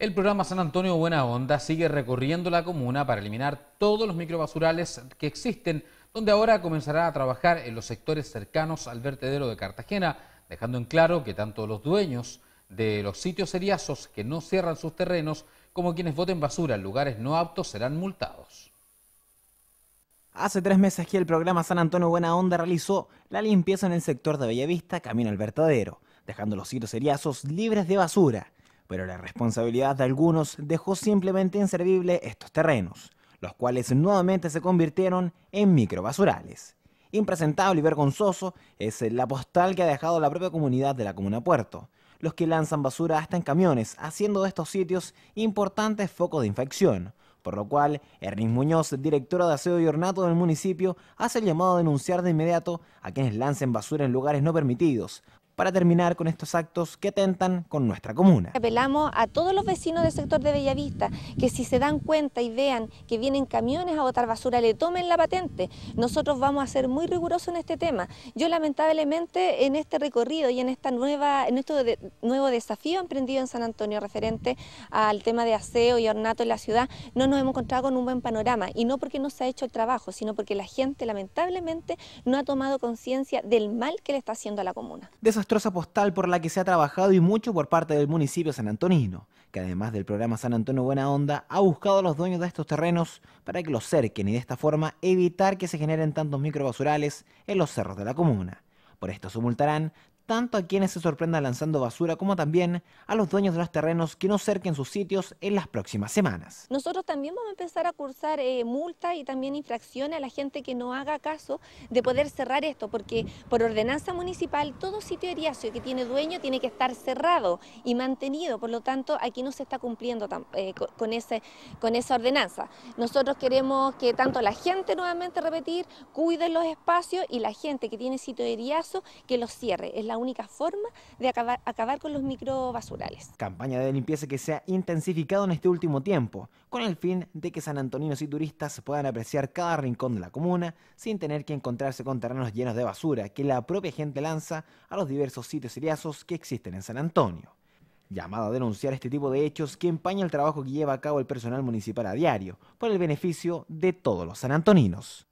El programa San Antonio Buena Onda sigue recorriendo la comuna para eliminar todos los microbasurales que existen, donde ahora comenzará a trabajar en los sectores cercanos al vertedero de Cartagena, dejando en claro que tanto los dueños de los sitios seriazos que no cierran sus terrenos como quienes voten basura en lugares no aptos serán multados. Hace tres meses que el programa San Antonio Buena Onda realizó la limpieza en el sector de Bellavista, camino al vertedero, dejando los sitios seriazos libres de basura pero la responsabilidad de algunos dejó simplemente inservible estos terrenos, los cuales nuevamente se convirtieron en microbasurales. Impresentable y vergonzoso es la postal que ha dejado la propia comunidad de la Comuna Puerto, los que lanzan basura hasta en camiones, haciendo de estos sitios importantes focos de infección, por lo cual Ernest Muñoz, directora de aseo y ornato del municipio, hace el llamado a denunciar de inmediato a quienes lancen basura en lugares no permitidos, para terminar con estos actos que atentan con nuestra comuna. Apelamos a todos los vecinos del sector de Bellavista que si se dan cuenta y vean que vienen camiones a botar basura, le tomen la patente. Nosotros vamos a ser muy rigurosos en este tema. Yo lamentablemente en este recorrido y en esta nueva, en este nuevo desafío emprendido en San Antonio referente al tema de aseo y ornato en la ciudad, no nos hemos encontrado con un buen panorama y no porque no se ha hecho el trabajo, sino porque la gente lamentablemente no ha tomado conciencia del mal que le está haciendo a la comuna postal por la que se ha trabajado y mucho por parte del municipio san antonino, que además del programa San Antonio Buena Onda, ha buscado a los dueños de estos terrenos para que los cerquen y de esta forma evitar que se generen tantos microbasurales en los cerros de la comuna. Por esto se multarán tanto a quienes se sorprendan lanzando basura como también a los dueños de los terrenos que no cerquen sus sitios en las próximas semanas. Nosotros también vamos a empezar a cursar eh, multas y también infracciones a la gente que no haga caso de poder cerrar esto, porque por ordenanza municipal todo sitio eriáceo que tiene dueño tiene que estar cerrado y mantenido, por lo tanto aquí no se está cumpliendo eh, con, esa ordenanza. Nosotros queremos que tanto la gente, nuevamente repetir, cuiden los espacios y la gente que tiene sitio heriazo que los cierre. Es la única forma de acabar, con los microbasurales. Campaña de limpieza que se ha intensificado en este último tiempo, con el fin de que san antoninos y turistas puedan apreciar cada rincón de la comuna sin tener que encontrarse con terrenos llenos de basura que la propia gente lanza a los diversos sitios y que existen en San Antonio llamado a denunciar este tipo de hechos que empaña el trabajo que lleva a cabo el personal municipal a diario, por el beneficio de todos los sanantoninos.